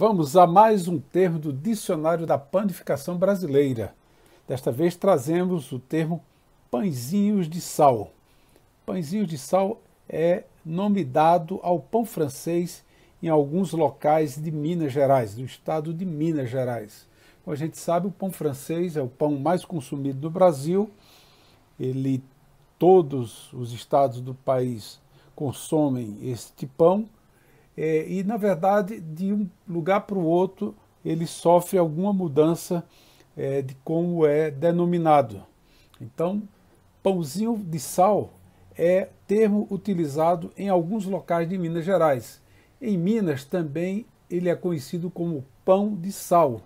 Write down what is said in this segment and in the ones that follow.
Vamos a mais um termo do Dicionário da Panificação Brasileira. Desta vez trazemos o termo pãezinhos de sal. Pãezinhos de sal é nome dado ao pão francês em alguns locais de Minas Gerais, do estado de Minas Gerais. Como a gente sabe, o pão francês é o pão mais consumido do Brasil. Ele todos os estados do país consomem este pão é, e na verdade de um lugar para o outro ele sofre alguma mudança é, de como é denominado. Então, pãozinho de sal é termo utilizado em alguns locais de Minas Gerais. Em Minas também ele é conhecido como pão de sal.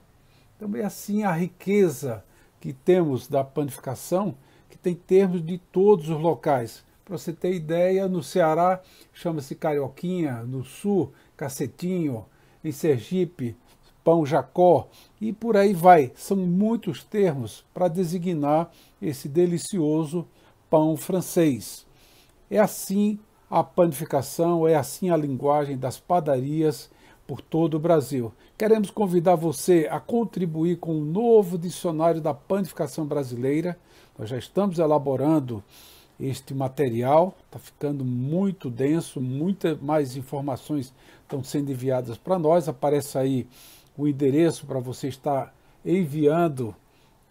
Também então, assim a riqueza que temos da panificação, que tem termos de todos os locais. Para você ter ideia, no Ceará chama-se carioquinha, no sul, cacetinho, em Sergipe, pão jacó e por aí vai. São muitos termos para designar esse delicioso pão francês. É assim a panificação, é assim a linguagem das padarias por todo o Brasil. Queremos convidar você a contribuir com o um novo dicionário da panificação brasileira. Nós já estamos elaborando este material, está ficando muito denso, muitas mais informações estão sendo enviadas para nós. Aparece aí o endereço para você estar enviando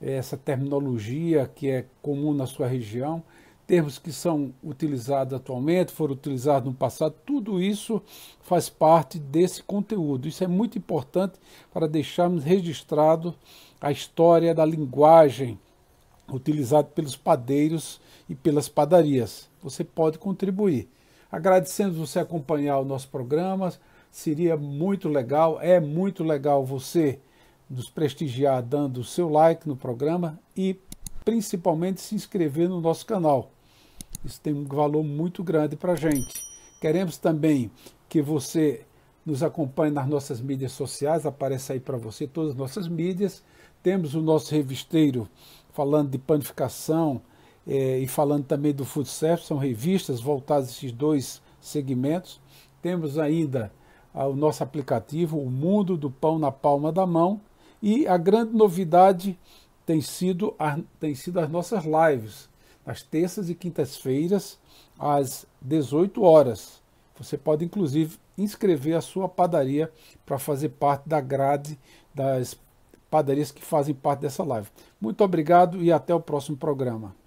eh, essa terminologia que é comum na sua região, termos que são utilizados atualmente, foram utilizados no passado, tudo isso faz parte desse conteúdo. Isso é muito importante para deixarmos registrado a história da linguagem utilizado pelos padeiros e pelas padarias. Você pode contribuir. Agradecemos você acompanhar o nosso programa. Seria muito legal, é muito legal você nos prestigiar dando o seu like no programa e principalmente se inscrever no nosso canal. Isso tem um valor muito grande para a gente. Queremos também que você nos acompanhe nas nossas mídias sociais, aparece aí para você todas as nossas mídias. Temos o nosso revisteiro falando de panificação é, e falando também do food service, são revistas voltadas a esses dois segmentos. Temos ainda ah, o nosso aplicativo, o Mundo do Pão na Palma da Mão, e a grande novidade tem sido, a, tem sido as nossas lives, nas terças e quintas-feiras, às 18 horas. Você pode, inclusive, inscrever a sua padaria para fazer parte da grade das padarias que fazem parte dessa live. Muito obrigado e até o próximo programa.